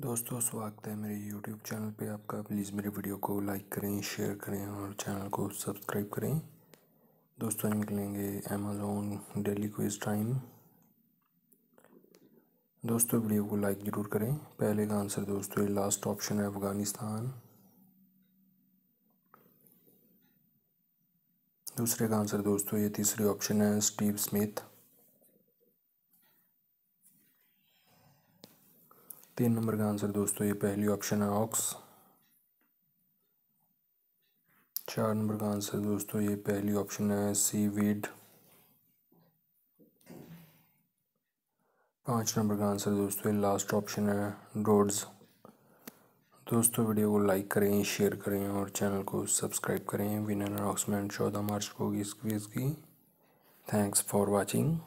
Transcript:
दोस्तों स्वागत है मेरे YouTube चैनल पे आपका प्लीज़ मेरे वीडियो को लाइक करें शेयर करें और चैनल को सब्सक्राइब करें दोस्तों निकलेंगे अमेजोन डेली क्विज टाइम दोस्तों वीडियो को लाइक ज़रूर करें पहले का आंसर दोस्तों ये लास्ट ऑप्शन है अफ़गानिस्तान दूसरे का आंसर दोस्तों ये तीसरे ऑप्शन है स्टीव स्मिथ तीन नंबर का आंसर दोस्तों ये पहली ऑप्शन है ऑक्स चार नंबर का आंसर दोस्तों ये पहली ऑप्शन है सी वीड पाँच नंबर का आंसर दोस्तों ये लास्ट ऑप्शन है रोड्स दोस्तों वीडियो को लाइक करें शेयर करें और चैनल को सब्सक्राइब करें विनर अनाउंसमेंट चौदह मार्च को होगी इस क्वीज की थैंक्स फॉर वाचिंग